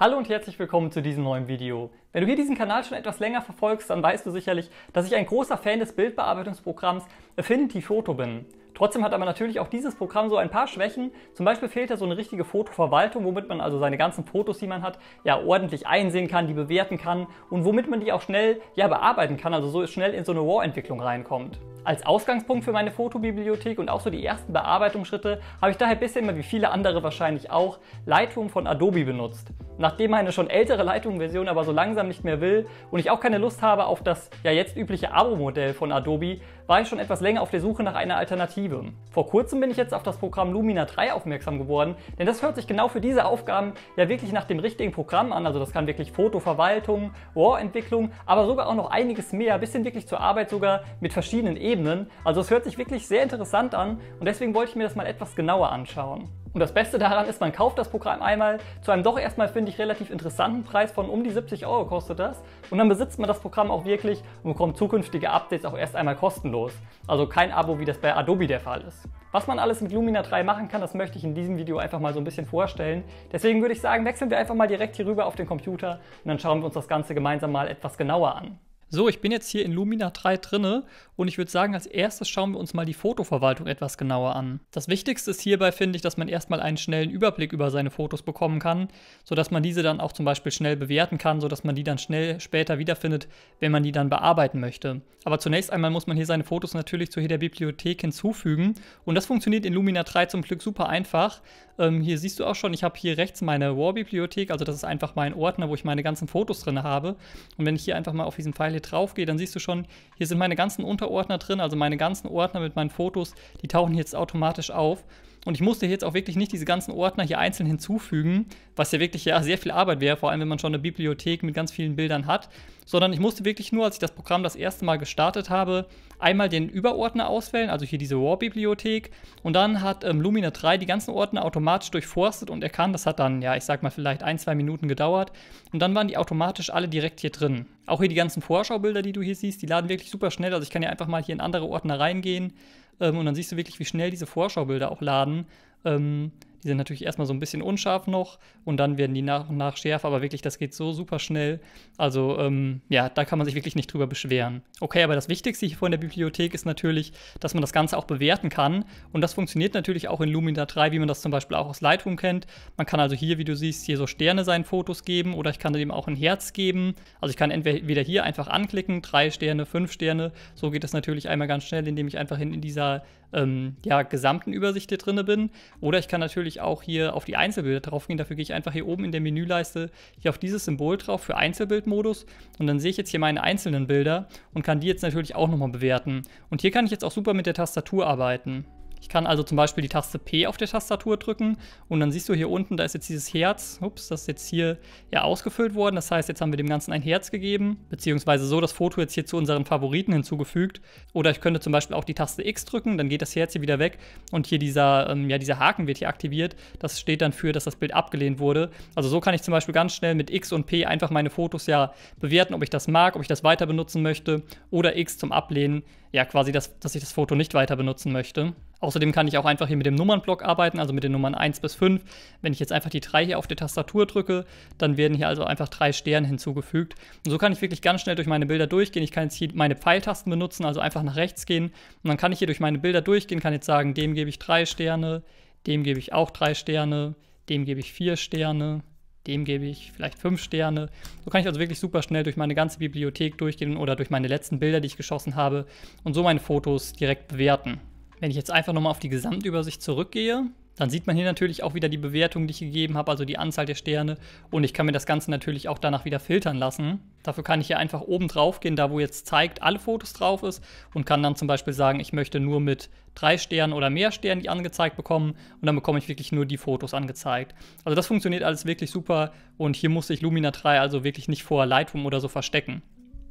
Hallo und herzlich willkommen zu diesem neuen Video. Wenn du hier diesen Kanal schon etwas länger verfolgst, dann weißt du sicherlich, dass ich ein großer Fan des Bildbearbeitungsprogramms Affinity Photo bin. Trotzdem hat aber natürlich auch dieses Programm so ein paar Schwächen. Zum Beispiel fehlt da so eine richtige Fotoverwaltung, womit man also seine ganzen Fotos, die man hat, ja ordentlich einsehen kann, die bewerten kann und womit man die auch schnell ja bearbeiten kann, also so schnell in so eine RAW-Entwicklung reinkommt. Als Ausgangspunkt für meine Fotobibliothek und auch so die ersten Bearbeitungsschritte habe ich daher bisher immer wie viele andere wahrscheinlich auch Lightroom von Adobe benutzt. Nachdem meine schon ältere Lightroom-Version aber so langsam nicht mehr will und ich auch keine Lust habe auf das ja jetzt übliche Abo-Modell von Adobe, war ich schon etwas länger auf der Suche nach einer Alternative. Vor kurzem bin ich jetzt auf das Programm Lumina 3 aufmerksam geworden, denn das hört sich genau für diese Aufgaben ja wirklich nach dem richtigen Programm an. Also das kann wirklich Fotoverwaltung, RAW-Entwicklung, aber sogar auch noch einiges mehr, bis hin wirklich zur Arbeit sogar mit verschiedenen Ebenen. Also es hört sich wirklich sehr interessant an und deswegen wollte ich mir das mal etwas genauer anschauen. Und das Beste daran ist, man kauft das Programm einmal zu einem doch erstmal, finde ich, relativ interessanten Preis von um die 70 Euro kostet das. Und dann besitzt man das Programm auch wirklich und bekommt zukünftige Updates auch erst einmal kostenlos. Also kein Abo, wie das bei Adobe der Fall ist. Was man alles mit Lumina 3 machen kann, das möchte ich in diesem Video einfach mal so ein bisschen vorstellen. Deswegen würde ich sagen, wechseln wir einfach mal direkt hier rüber auf den Computer und dann schauen wir uns das Ganze gemeinsam mal etwas genauer an. So, ich bin jetzt hier in Lumina 3 drinne und ich würde sagen, als erstes schauen wir uns mal die Fotoverwaltung etwas genauer an. Das Wichtigste ist hierbei, finde ich, dass man erstmal einen schnellen Überblick über seine Fotos bekommen kann, sodass man diese dann auch zum Beispiel schnell bewerten kann, sodass man die dann schnell später wiederfindet, wenn man die dann bearbeiten möchte. Aber zunächst einmal muss man hier seine Fotos natürlich zu jeder Bibliothek hinzufügen und das funktioniert in Lumina 3 zum Glück super einfach. Ähm, hier siehst du auch schon, ich habe hier rechts meine War-Bibliothek, also das ist einfach mein Ordner, wo ich meine ganzen Fotos drin habe. Und wenn ich hier einfach mal auf diesen Pfeil hier drauf gehe, dann siehst du schon, hier sind meine ganzen Unterordner drin, also meine ganzen Ordner mit meinen Fotos, die tauchen jetzt automatisch auf. Und ich musste jetzt auch wirklich nicht diese ganzen Ordner hier einzeln hinzufügen, was ja wirklich ja, sehr viel Arbeit wäre, vor allem wenn man schon eine Bibliothek mit ganz vielen Bildern hat, sondern ich musste wirklich nur, als ich das Programm das erste Mal gestartet habe, einmal den Überordner auswählen, also hier diese RAW-Bibliothek. Und dann hat ähm, Lumina 3 die ganzen Ordner automatisch durchforstet und erkannt, das hat dann, ja, ich sag mal, vielleicht ein, zwei Minuten gedauert. Und dann waren die automatisch alle direkt hier drin. Auch hier die ganzen Vorschaubilder, die du hier siehst, die laden wirklich super schnell. Also ich kann ja einfach mal hier in andere Ordner reingehen ähm, und dann siehst du wirklich, wie schnell diese Vorschaubilder auch laden. Ähm, die sind natürlich erstmal so ein bisschen unscharf noch und dann werden die nach und nach schärfer, aber wirklich, das geht so super schnell. Also ähm, ja, da kann man sich wirklich nicht drüber beschweren. Okay, aber das Wichtigste hier von der Bibliothek ist natürlich, dass man das Ganze auch bewerten kann und das funktioniert natürlich auch in Lumina 3, wie man das zum Beispiel auch aus Lightroom kennt. Man kann also hier, wie du siehst, hier so Sterne seinen Fotos geben oder ich kann dem auch ein Herz geben. Also ich kann entweder hier einfach anklicken, drei Sterne, fünf Sterne. So geht das natürlich einmal ganz schnell, indem ich einfach in, dieser ähm, ja, gesamten Übersicht hier drin bin. Oder ich kann natürlich natürlich auch hier auf die Einzelbilder drauf gehen. Dafür gehe ich einfach hier oben in der Menüleiste hier auf dieses Symbol drauf für Einzelbildmodus und dann sehe ich jetzt hier meine einzelnen Bilder und kann die jetzt natürlich auch nochmal bewerten. Und hier kann ich jetzt auch super mit der Tastatur arbeiten. Ich kann also zum Beispiel die Taste P auf der Tastatur drücken und dann siehst du hier unten, da ist jetzt dieses Herz, ups, das ist jetzt hier ja ausgefüllt worden. Das heißt, jetzt haben wir dem Ganzen ein Herz gegeben, beziehungsweise so das Foto jetzt hier zu unseren Favoriten hinzugefügt. Oder ich könnte zum Beispiel auch die Taste X drücken, dann geht das Herz hier wieder weg und hier dieser, ähm, ja, dieser Haken wird hier aktiviert. Das steht dann für, dass das Bild abgelehnt wurde. Also so kann ich zum Beispiel ganz schnell mit X und P einfach meine Fotos ja bewerten, ob ich das mag, ob ich das weiter benutzen möchte oder X zum Ablehnen, ja quasi, das, dass ich das Foto nicht weiter benutzen möchte. Außerdem kann ich auch einfach hier mit dem Nummernblock arbeiten, also mit den Nummern 1 bis 5. Wenn ich jetzt einfach die 3 hier auf der Tastatur drücke, dann werden hier also einfach drei Sterne hinzugefügt. Und so kann ich wirklich ganz schnell durch meine Bilder durchgehen. Ich kann jetzt hier meine Pfeiltasten benutzen, also einfach nach rechts gehen. Und dann kann ich hier durch meine Bilder durchgehen, kann jetzt sagen, dem gebe ich drei Sterne, dem gebe ich auch drei Sterne, dem gebe ich vier Sterne, dem gebe ich vielleicht fünf Sterne. So kann ich also wirklich super schnell durch meine ganze Bibliothek durchgehen oder durch meine letzten Bilder, die ich geschossen habe und so meine Fotos direkt bewerten. Wenn ich jetzt einfach nochmal auf die Gesamtübersicht zurückgehe, dann sieht man hier natürlich auch wieder die Bewertung, die ich gegeben habe, also die Anzahl der Sterne. Und ich kann mir das Ganze natürlich auch danach wieder filtern lassen. Dafür kann ich hier einfach oben drauf gehen, da wo jetzt zeigt, alle Fotos drauf ist und kann dann zum Beispiel sagen, ich möchte nur mit drei Sternen oder mehr Sternen die angezeigt bekommen und dann bekomme ich wirklich nur die Fotos angezeigt. Also das funktioniert alles wirklich super und hier musste ich Lumina 3 also wirklich nicht vor Lightroom oder so verstecken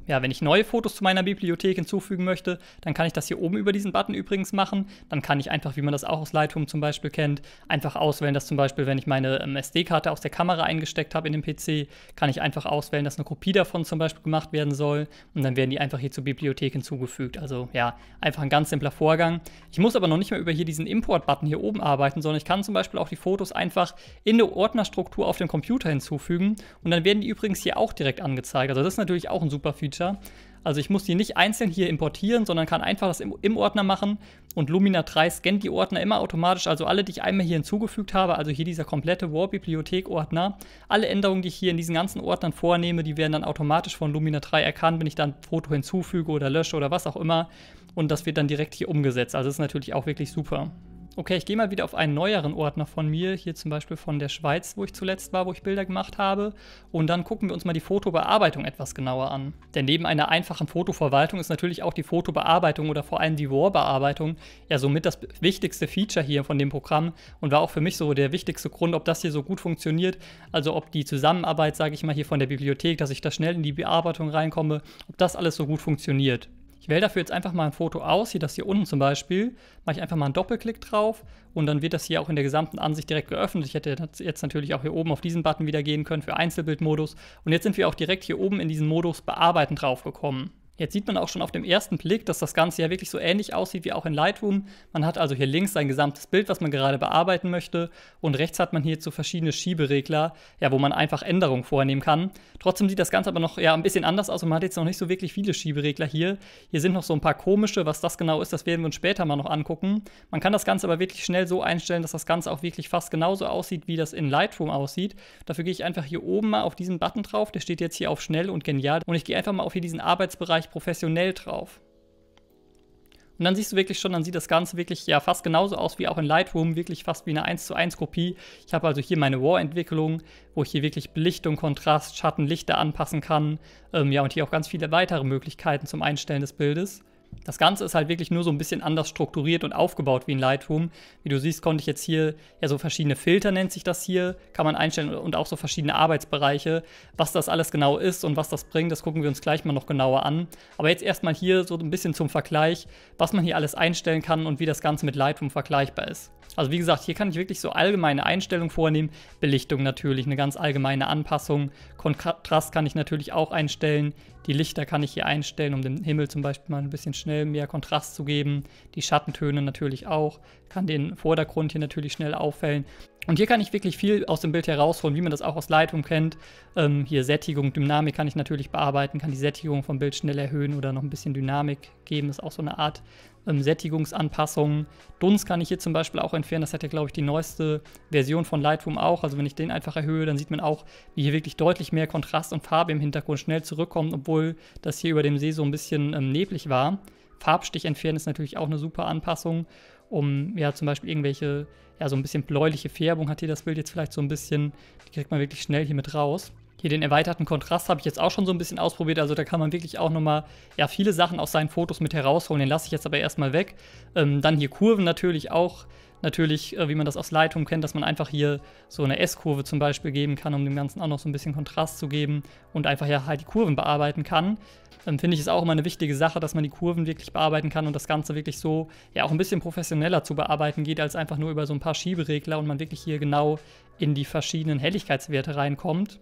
ja, wenn ich neue Fotos zu meiner Bibliothek hinzufügen möchte, dann kann ich das hier oben über diesen Button übrigens machen. Dann kann ich einfach, wie man das auch aus Lightroom zum Beispiel kennt, einfach auswählen, dass zum Beispiel, wenn ich meine ähm, SD-Karte aus der Kamera eingesteckt habe in den PC, kann ich einfach auswählen, dass eine Kopie davon zum Beispiel gemacht werden soll. Und dann werden die einfach hier zur Bibliothek hinzugefügt. Also ja, einfach ein ganz simpler Vorgang. Ich muss aber noch nicht mehr über hier diesen Import-Button hier oben arbeiten, sondern ich kann zum Beispiel auch die Fotos einfach in eine Ordnerstruktur auf dem Computer hinzufügen. Und dann werden die übrigens hier auch direkt angezeigt. Also das ist natürlich auch ein super Feature Feature. Also ich muss die nicht einzeln hier importieren, sondern kann einfach das im, im, Ordner machen und Lumina 3 scannt die Ordner immer automatisch, also alle, die ich einmal hier hinzugefügt habe, also hier dieser komplette War-Bibliothek-Ordner, alle Änderungen, die ich hier in diesen ganzen Ordnern vornehme, die werden dann automatisch von Lumina 3 erkannt, wenn ich dann ein Foto hinzufüge oder lösche oder was auch immer und das wird dann direkt hier umgesetzt, also das ist natürlich auch wirklich super. Okay, ich gehe mal wieder auf einen neueren Ordner von mir, hier zum Beispiel von der Schweiz, wo ich zuletzt war, wo ich Bilder gemacht habe. Und dann gucken wir uns mal die Fotobearbeitung etwas genauer an. Denn neben einer einfachen Fotoverwaltung ist natürlich auch die Fotobearbeitung oder vor allem die RAW-Bearbeitung ja somit das wichtigste Feature hier von dem Programm und war auch für mich so der wichtigste Grund, ob das hier so gut funktioniert. Also ob die Zusammenarbeit, sage ich mal, hier von der Bibliothek, dass ich da schnell in die Bearbeitung reinkomme, ob das alles so gut funktioniert. Ich wähle dafür jetzt einfach mal ein Foto aus, hier das hier unten zum Beispiel, mache ich einfach mal einen Doppelklick drauf und dann wird das hier auch in der gesamten Ansicht direkt geöffnet. Ich hätte jetzt natürlich auch hier oben auf diesen Button wieder gehen können für Einzelbildmodus und jetzt sind wir auch direkt hier oben in diesen Modus Bearbeiten drauf gekommen. Jetzt sieht man auch schon auf dem ersten Blick, dass das Ganze ja wirklich so ähnlich aussieht wie auch in Lightroom. Man hat also hier links sein gesamtes Bild, was man gerade bearbeiten möchte und rechts hat man hierzu verschiedene Schieberegler, ja, wo man einfach Änderungen vornehmen kann. Trotzdem sieht das Ganze aber noch ja, ein bisschen anders aus und man hat jetzt noch nicht so wirklich viele Schieberegler hier. Hier sind noch so ein paar komische, was das genau ist, das werden wir uns später mal noch angucken. Man kann das Ganze aber wirklich schnell so einstellen, dass das Ganze auch wirklich fast genauso aussieht, wie das in Lightroom aussieht. Dafür gehe ich einfach hier oben mal auf diesen Button drauf, der steht jetzt hier auf schnell und genial und ich gehe einfach mal auf hier diesen Arbeitsbereich ich professionell drauf. Und dann siehst du wirklich schon, dann sieht das Ganze wirklich ja fast genauso aus wie auch in Lightroom, wirklich fast wie eine 1 zu 1 Kopie. Ich habe also hier meine war entwicklung wo ich hier wirklich Belichtung, Kontrast, Schatten, Lichter anpassen kann. Ähm, ja, und hier auch ganz viele weitere Möglichkeiten zum Einstellen des Bildes. Das Ganze ist halt wirklich nur so ein bisschen anders strukturiert und aufgebaut wie in Lightroom. Wie du siehst, konnte ich jetzt hier ja so verschiedene Filter nennt sich das hier, kann man einstellen und auch so verschiedene Arbeitsbereiche. Was das alles genau ist und was das bringt, das gucken wir uns gleich mal noch genauer an. Aber jetzt erstmal hier so ein bisschen zum Vergleich, was man hier alles einstellen kann und wie das Ganze mit Lightroom vergleichbar ist. Also wie gesagt, hier kann ich wirklich so allgemeine Einstellungen vornehmen. Belichtung natürlich, eine ganz allgemeine Anpassung. Kontrast kann ich natürlich auch einstellen. Die Lichter kann ich hier einstellen, um dem Himmel zum Beispiel mal ein bisschen schnell mehr Kontrast zu geben. Die Schattentöne natürlich auch. Kann den Vordergrund hier natürlich schnell auffällen. Und hier kann ich wirklich viel aus dem Bild herausholen, wie man das auch aus Lightroom kennt. Ähm, hier Sättigung, Dynamik kann ich natürlich bearbeiten, kann die Sättigung vom Bild schnell erhöhen oder noch ein bisschen Dynamik geben. Das ist auch so eine Art ähm, Sättigungsanpassung. Dunst kann ich hier zum Beispiel auch entfernen. Das hat ja, glaube ich, die neueste Version von Lightroom auch. Also wenn ich den einfach erhöhe, dann sieht man auch, wie hier wirklich deutlich mehr Kontrast und Farbe im Hintergrund schnell zurückkommt, obwohl das hier über dem See so ein bisschen ähm, neblig war. Farbstich entfernen ist natürlich auch eine super Anpassung um ja zum Beispiel irgendwelche, ja so ein bisschen bläuliche Färbung hat hier das Bild jetzt vielleicht so ein bisschen, die kriegt man wirklich schnell hier mit raus. Hier den erweiterten Kontrast habe ich jetzt auch schon so ein bisschen ausprobiert, also da kann man wirklich auch nochmal, ja viele Sachen aus seinen Fotos mit herausholen, den lasse ich jetzt aber erstmal weg. Ähm, dann hier Kurven natürlich auch, natürlich, äh, wie man das aus Lightroom kennt, dass man einfach hier so eine S-Kurve zum Beispiel geben kann, um dem Ganzen auch noch so ein bisschen Kontrast zu geben und einfach ja halt die Kurven bearbeiten kann. Ähm, Finde ich es auch immer eine wichtige Sache, dass man die Kurven wirklich bearbeiten kann und das Ganze wirklich so ja auch ein bisschen professioneller zu bearbeiten geht, als einfach nur über so ein paar Schieberegler und man wirklich hier genau in die verschiedenen Helligkeitswerte reinkommt.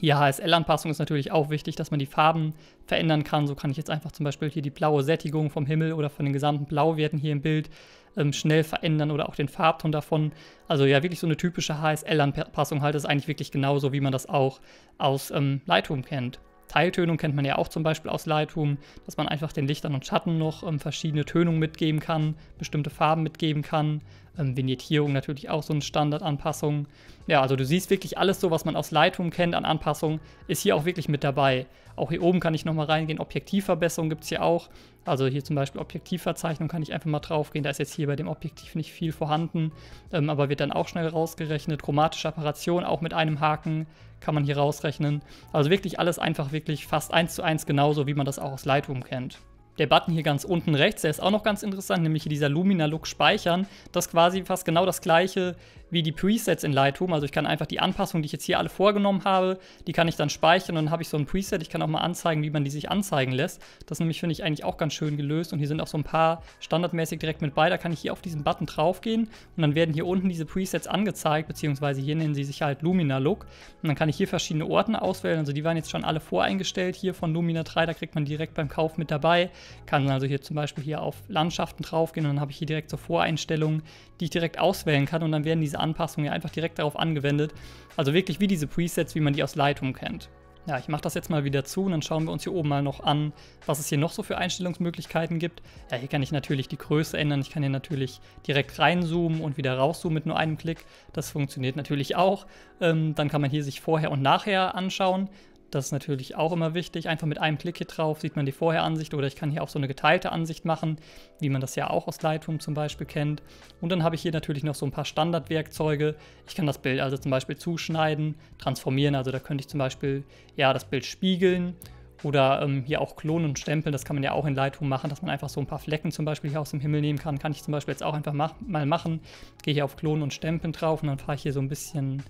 Hier HSL-Anpassung ist natürlich auch wichtig, dass man die Farben verändern kann. So kann ich jetzt einfach zum Beispiel hier die blaue Sättigung vom Himmel oder von den gesamten Blauwerten hier im Bild ähm, schnell verändern oder auch den Farbton davon. Also ja, wirklich so eine typische HSL-Anpassung halt ist eigentlich wirklich genauso, wie man das auch aus ähm, Lightroom kennt. Teiltönung kennt man ja auch zum Beispiel aus Lightroom, dass man einfach den Lichtern und Schatten noch ähm, verschiedene Tönungen mitgeben kann, bestimmte Farben mitgeben kann. Ähm, Vignettierung natürlich auch so eine Standardanpassung. Ja, also du siehst wirklich alles so, was man aus Lightroom kennt an Anpassungen, ist hier auch wirklich mit dabei. Auch hier oben kann ich nochmal reingehen. Objektivverbesserung gibt es hier auch. Also hier zum Beispiel Objektivverzeichnung kann ich einfach mal drauf gehen. Da ist jetzt hier bei dem Objektiv nicht viel vorhanden, ähm, aber wird dann auch schnell rausgerechnet. Chromatische Apparation auch mit einem Haken kann man hier rausrechnen. Also wirklich alles einfach wirklich fast eins zu eins genauso, wie man das auch aus Lightroom kennt. Der Button hier ganz unten rechts, der ist auch noch ganz interessant, nämlich dieser Lumina-Look Speichern. Das ist quasi fast genau das gleiche wie die Presets in Lightroom. Also ich kann einfach die Anpassungen, die ich jetzt hier alle vorgenommen habe, die kann ich dann speichern und dann habe ich so ein Preset. Ich kann auch mal anzeigen, wie man die sich anzeigen lässt. Das nämlich finde ich eigentlich auch ganz schön gelöst und hier sind auch so ein paar standardmäßig direkt mit bei. Da kann ich hier auf diesen Button draufgehen und dann werden hier unten diese Presets angezeigt, beziehungsweise hier nennen sie sich halt Lumina Look. Und dann kann ich hier verschiedene Orten auswählen. Also die waren jetzt schon alle voreingestellt hier von Lumina 3, da kriegt man direkt beim Kauf mit dabei. Kann also hier zum Beispiel hier auf Landschaften draufgehen und dann habe ich hier direkt so Voreinstellungen, die ich direkt auswählen kann und dann werden diese Anpassung ja einfach direkt darauf angewendet. Also wirklich wie diese Presets, wie man die aus Lightroom kennt. Ja, ich mache das jetzt mal wieder zu und dann schauen wir uns hier oben mal noch an, was es hier noch so für Einstellungsmöglichkeiten gibt. Ja, hier kann ich natürlich die Größe ändern, ich kann hier natürlich direkt reinzoomen und wieder rauszoomen mit nur einem Klick. Das funktioniert natürlich auch. Ähm, dann kann man hier sich vorher und nachher anschauen das ist natürlich auch immer wichtig. Einfach mit einem Klick hier drauf sieht man die Vorheransicht oder ich kann hier auch so eine geteilte Ansicht machen, wie man das ja auch aus Lightroom zum Beispiel kennt. Und dann habe ich hier natürlich noch so ein paar Standardwerkzeuge. Ich kann das Bild also zum Beispiel zuschneiden, transformieren. Also da könnte ich zum Beispiel ja das Bild spiegeln oder ähm, hier auch klonen und stempeln. Das kann man ja auch in Lightroom machen, dass man einfach so ein paar Flecken zum Beispiel hier aus dem Himmel nehmen kann. Kann ich zum Beispiel jetzt auch einfach mach mal machen. Gehe hier auf Klonen und Stempeln drauf und dann fahre ich hier so ein bisschen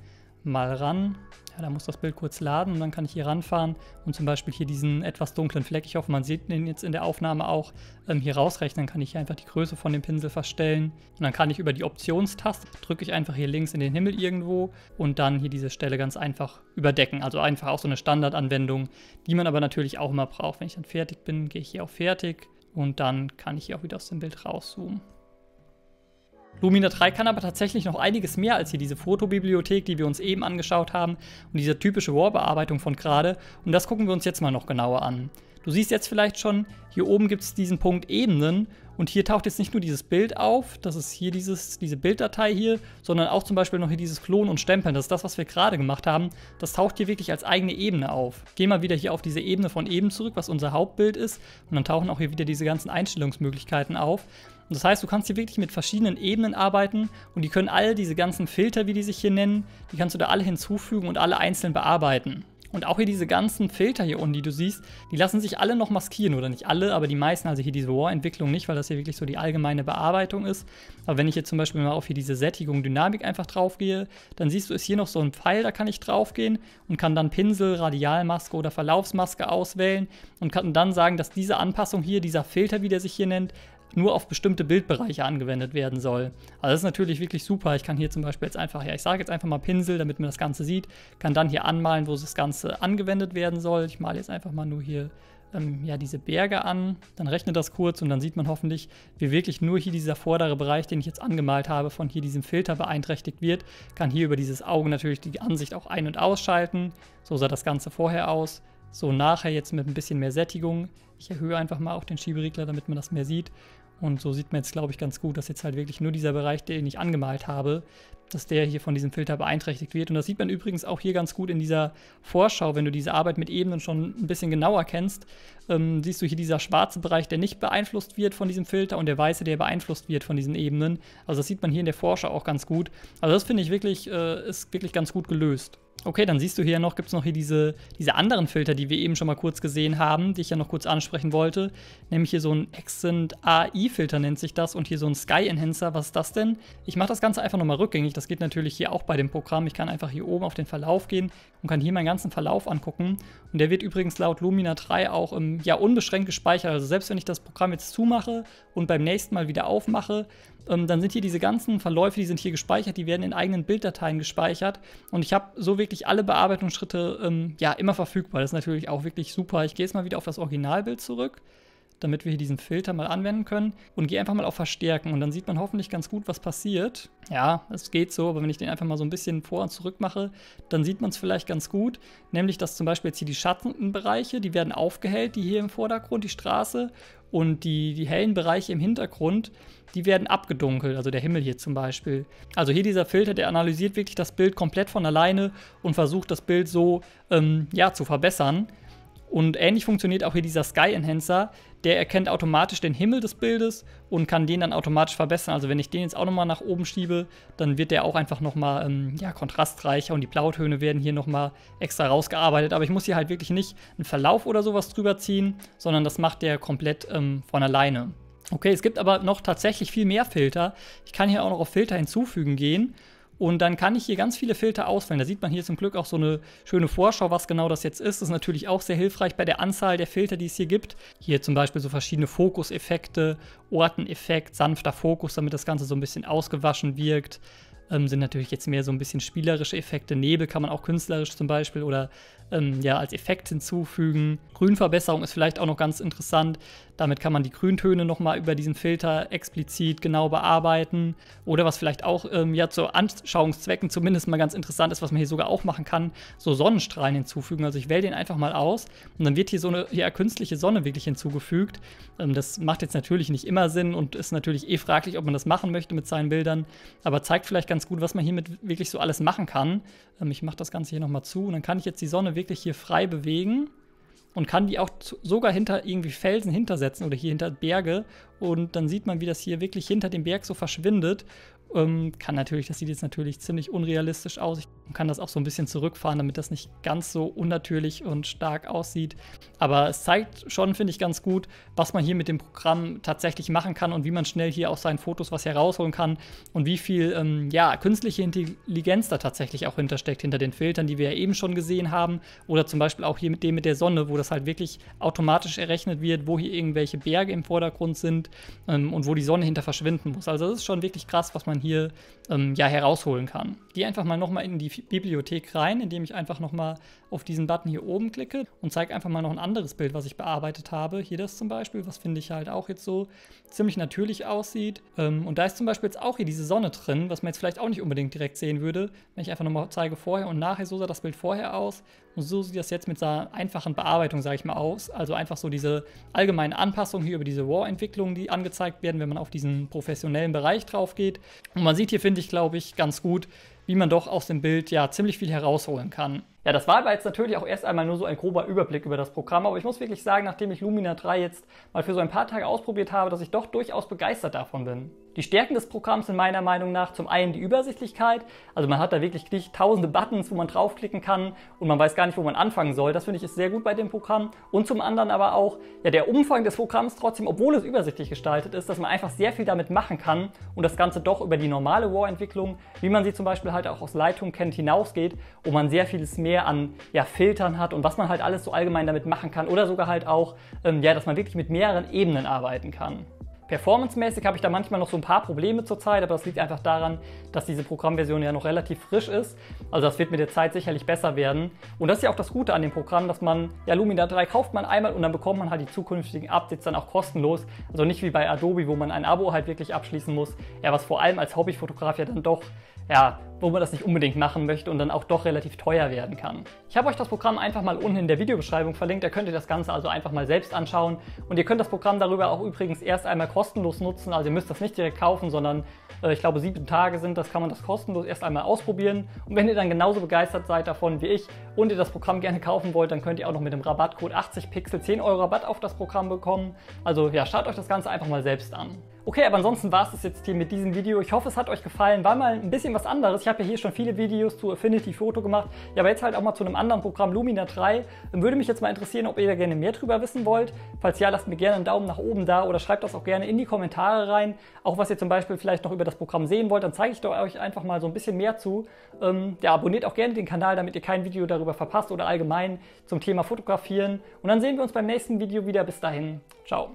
mal ran. Ja, da muss das Bild kurz laden und dann kann ich hier ranfahren und zum Beispiel hier diesen etwas dunklen Fleck, ich hoffe, man sieht den jetzt in der Aufnahme auch, ähm, hier rausrechnen. Dann kann ich hier einfach die Größe von dem Pinsel verstellen und dann kann ich über die Optionstaste, drücke ich einfach hier links in den Himmel irgendwo und dann hier diese Stelle ganz einfach überdecken. Also einfach auch so eine Standardanwendung, die man aber natürlich auch immer braucht. Wenn ich dann fertig bin, gehe ich hier auf Fertig und dann kann ich hier auch wieder aus dem Bild rauszoomen. Lumina 3 kann aber tatsächlich noch einiges mehr als hier diese Fotobibliothek, die wir uns eben angeschaut haben und diese typische War-Bearbeitung von gerade und das gucken wir uns jetzt mal noch genauer an. Du siehst jetzt vielleicht schon, hier oben gibt es diesen Punkt Ebenen und hier taucht jetzt nicht nur dieses Bild auf, das ist hier dieses, diese Bilddatei hier, sondern auch zum Beispiel noch hier dieses Klonen und Stempeln. Das ist das, was wir gerade gemacht haben. Das taucht hier wirklich als eigene Ebene auf. Geh mal wieder hier auf diese Ebene von eben zurück, was unser Hauptbild ist. Und dann tauchen auch hier wieder diese ganzen Einstellungsmöglichkeiten auf. Und das heißt, du kannst hier wirklich mit verschiedenen Ebenen arbeiten und die können all diese ganzen Filter, wie die sich hier nennen, die kannst du da alle hinzufügen und alle einzeln bearbeiten. Und auch hier diese ganzen Filter hier unten, die du siehst, die lassen sich alle noch maskieren, oder nicht alle, aber die meisten, also hier diese War-Entwicklung nicht, weil das hier wirklich so die allgemeine Bearbeitung ist. Aber wenn ich jetzt zum Beispiel mal auf hier diese Sättigung, Dynamik einfach draufgehe, dann siehst du, ist hier noch so ein Pfeil, da kann ich draufgehen und kann dann Pinsel, Radialmaske oder Verlaufsmaske auswählen und kann dann sagen, dass diese Anpassung hier, dieser Filter, wie der sich hier nennt, nur auf bestimmte Bildbereiche angewendet werden soll. Also das ist natürlich wirklich super. Ich kann hier zum Beispiel jetzt einfach, ja, ich sage jetzt einfach mal Pinsel, damit man das Ganze sieht, kann dann hier anmalen, wo das Ganze angewendet werden soll. Ich male jetzt einfach mal nur hier ähm, ja, diese Berge an, dann rechnet das kurz und dann sieht man hoffentlich, wie wirklich nur hier dieser vordere Bereich, den ich jetzt angemalt habe, von hier diesem Filter beeinträchtigt wird. Kann hier über dieses Auge natürlich die Ansicht auch ein- und ausschalten. So sah das Ganze vorher aus. So nachher jetzt mit ein bisschen mehr Sättigung. Ich erhöhe einfach mal auch den Schieberegler, damit man das mehr sieht. Und so sieht man jetzt, glaube ich, ganz gut, dass jetzt halt wirklich nur dieser Bereich, den ich angemalt habe, dass der hier von diesem Filter beeinträchtigt wird. Und das sieht man übrigens auch hier ganz gut in dieser Vorschau, wenn du diese Arbeit mit Ebenen schon ein bisschen genauer kennst, ähm, siehst du hier dieser schwarze Bereich, der nicht beeinflusst wird von diesem Filter und der weiße, der beeinflusst wird von diesen Ebenen. Also das sieht man hier in der Vorschau auch ganz gut. Also das finde ich wirklich, äh, ist wirklich ganz gut gelöst. Okay, dann siehst du hier noch, gibt es noch hier diese, diese anderen Filter, die wir eben schon mal kurz gesehen haben, die ich ja noch kurz ansprechen wollte. Nämlich hier so ein Accent AI-Filter nennt sich das und hier so ein Sky Enhancer. Was ist das denn? Ich mache das Ganze einfach nochmal rückgängig. Das geht natürlich hier auch bei dem Programm. Ich kann einfach hier oben auf den Verlauf gehen und kann hier meinen ganzen Verlauf angucken. Und der wird übrigens laut Lumina 3 auch ähm, ja, unbeschränkt gespeichert. Also selbst wenn ich das Programm jetzt zumache und beim nächsten Mal wieder aufmache, ähm, dann sind hier diese ganzen Verläufe, die sind hier gespeichert, die werden in eigenen Bilddateien gespeichert. Und ich habe so wirklich alle Bearbeitungsschritte ähm, ja immer verfügbar. Das ist natürlich auch wirklich super. Ich gehe jetzt mal wieder auf das Originalbild zurück damit wir hier diesen Filter mal anwenden können und gehe einfach mal auf Verstärken und dann sieht man hoffentlich ganz gut, was passiert. Ja, es geht so, aber wenn ich den einfach mal so ein bisschen vor und zurück mache, dann sieht man es vielleicht ganz gut, nämlich dass zum Beispiel jetzt hier die Schattenbereiche, die werden aufgehellt, die hier im Vordergrund, die Straße und die, die hellen Bereiche im Hintergrund, die werden abgedunkelt, also der Himmel hier zum Beispiel. Also hier dieser Filter, der analysiert wirklich das Bild komplett von alleine und versucht das Bild so ähm, ja, zu verbessern. Und ähnlich funktioniert auch hier dieser Sky Enhancer. Der erkennt automatisch den Himmel des Bildes und kann den dann automatisch verbessern. Also wenn ich den jetzt auch nochmal nach oben schiebe, dann wird der auch einfach nochmal ähm, ja, kontrastreicher und die Blautöne werden hier nochmal extra rausgearbeitet. Aber ich muss hier halt wirklich nicht einen Verlauf oder sowas drüber ziehen, sondern das macht der komplett ähm, von alleine. Okay, es gibt aber noch tatsächlich viel mehr Filter. Ich kann hier auch noch auf Filter hinzufügen gehen und dann kann ich hier ganz viele Filter auswählen. Da sieht man hier zum Glück auch so eine schöne Vorschau, was genau das jetzt ist. Das ist natürlich auch sehr hilfreich bei der Anzahl der Filter, die es hier gibt. Hier zum Beispiel so verschiedene Fokuseffekte, Orteneffekt, sanfter Fokus, damit das Ganze so ein bisschen ausgewaschen wirkt ähm, sind natürlich jetzt mehr so ein bisschen spielerische Effekte. Nebel kann man auch künstlerisch zum Beispiel oder ähm, ja, als Effekt hinzufügen. Grünverbesserung ist vielleicht auch noch ganz interessant. Damit kann man die Grüntöne nochmal über diesen Filter explizit genau bearbeiten. Oder was vielleicht auch ähm, ja, zu Anschauungszwecken zumindest mal ganz interessant ist, was man hier sogar auch machen kann, so Sonnenstrahlen hinzufügen. Also ich wähle den einfach mal aus und dann wird hier so eine ja, künstliche Sonne wirklich hinzugefügt. Ähm, das macht jetzt natürlich nicht immer Sinn und ist natürlich eh fraglich, ob man das machen möchte mit seinen Bildern, aber zeigt vielleicht ganz ganz gut, was man hiermit wirklich so alles machen kann. Ähm, ich mache das Ganze hier nochmal zu und dann kann ich jetzt die Sonne wirklich hier frei bewegen und kann die auch zu, sogar hinter irgendwie Felsen hintersetzen oder hier hinter Berge und dann sieht man, wie das hier wirklich hinter dem Berg so verschwindet. Ähm, kann natürlich, das sieht jetzt natürlich ziemlich unrealistisch aus. Ich und kann das auch so ein bisschen zurückfahren, damit das nicht ganz so unnatürlich und stark aussieht. Aber es zeigt schon, finde ich, ganz gut, was man hier mit dem Programm tatsächlich machen kann und wie man schnell hier aus seinen Fotos was herausholen kann und wie viel ähm, ja, künstliche Intelligenz da tatsächlich auch hintersteckt, hinter den Filtern, die wir ja eben schon gesehen haben. Oder zum Beispiel auch hier mit dem mit der Sonne, wo das halt wirklich automatisch errechnet wird, wo hier irgendwelche Berge im Vordergrund sind ähm, und wo die Sonne hinter verschwinden muss. Also das ist schon wirklich krass, was man hier ähm, ja herausholen kann. Geh einfach mal nochmal in die Bibliothek rein, indem ich einfach nochmal auf diesen Button hier oben klicke und zeige einfach mal noch ein anderes Bild, was ich bearbeitet habe. Hier das zum Beispiel, was finde ich halt auch jetzt so ziemlich natürlich aussieht. Ähm, und da ist zum Beispiel jetzt auch hier diese Sonne drin, was man jetzt vielleicht auch nicht unbedingt direkt sehen würde, wenn ich einfach nochmal zeige vorher und nachher, so sah das Bild vorher aus. Und so sieht das jetzt mit einer einfachen Bearbeitung, sage ich mal, aus. Also einfach so diese allgemeinen Anpassungen hier über diese War-Entwicklungen, die angezeigt werden, wenn man auf diesen professionellen Bereich drauf geht. Und man sieht hier, finde ich, glaube ich, ganz gut, wie man doch aus dem Bild ja ziemlich viel herausholen kann. Ja, das war aber jetzt natürlich auch erst einmal nur so ein grober Überblick über das Programm, aber ich muss wirklich sagen, nachdem ich Lumina 3 jetzt mal für so ein paar Tage ausprobiert habe, dass ich doch durchaus begeistert davon bin. Die Stärken des Programms sind meiner Meinung nach zum einen die Übersichtlichkeit, also man hat da wirklich nicht tausende Buttons, wo man draufklicken kann und man weiß gar nicht, wo man anfangen soll. Das finde ich ist sehr gut bei dem Programm. Und zum anderen aber auch ja, der Umfang des Programms trotzdem, obwohl es übersichtlich gestaltet ist, dass man einfach sehr viel damit machen kann und das Ganze doch über die normale War-Entwicklung, wie man sie zum Beispiel halt auch aus Leitung kennt, hinausgeht, wo man sehr vieles mehr an ja, Filtern hat und was man halt alles so allgemein damit machen kann oder sogar halt auch, ähm, ja, dass man wirklich mit mehreren Ebenen arbeiten kann. Performance-mäßig habe ich da manchmal noch so ein paar Probleme zurzeit, aber das liegt einfach daran, dass diese Programmversion ja noch relativ frisch ist. Also das wird mit der Zeit sicherlich besser werden. Und das ist ja auch das Gute an dem Programm, dass man, ja, Lumina 3 kauft man einmal und dann bekommt man halt die zukünftigen Updates dann auch kostenlos. Also nicht wie bei Adobe, wo man ein Abo halt wirklich abschließen muss. Ja, was vor allem als Hobbyfotograf ja dann doch, ja, wo man das nicht unbedingt machen möchte und dann auch doch relativ teuer werden kann. Ich habe euch das Programm einfach mal unten in der Videobeschreibung verlinkt, da könnt ihr das Ganze also einfach mal selbst anschauen und ihr könnt das Programm darüber auch übrigens erst einmal kostenlos nutzen, also ihr müsst das nicht direkt kaufen, sondern äh, ich glaube sieben Tage sind, das kann man das kostenlos erst einmal ausprobieren und wenn ihr dann genauso begeistert seid davon wie ich und ihr das Programm gerne kaufen wollt, dann könnt ihr auch noch mit dem Rabattcode 80pixel 10 Euro Rabatt auf das Programm bekommen. Also ja, schaut euch das Ganze einfach mal selbst an. Okay, aber ansonsten war es das jetzt hier mit diesem Video. Ich hoffe, es hat euch gefallen, war mal ein bisschen was anderes. Ich habe ja hier schon viele Videos zu Affinity Photo gemacht, ja, aber jetzt halt auch mal zu einem anderen Programm, Lumina 3. Ähm, würde mich jetzt mal interessieren, ob ihr da gerne mehr drüber wissen wollt. Falls ja, lasst mir gerne einen Daumen nach oben da oder schreibt das auch gerne in die Kommentare rein. Auch was ihr zum Beispiel vielleicht noch über das Programm sehen wollt, dann zeige ich euch einfach mal so ein bisschen mehr zu. Ähm, ja, abonniert auch gerne den Kanal, damit ihr kein Video darüber verpasst oder allgemein zum Thema Fotografieren. Und dann sehen wir uns beim nächsten Video wieder. Bis dahin. Ciao.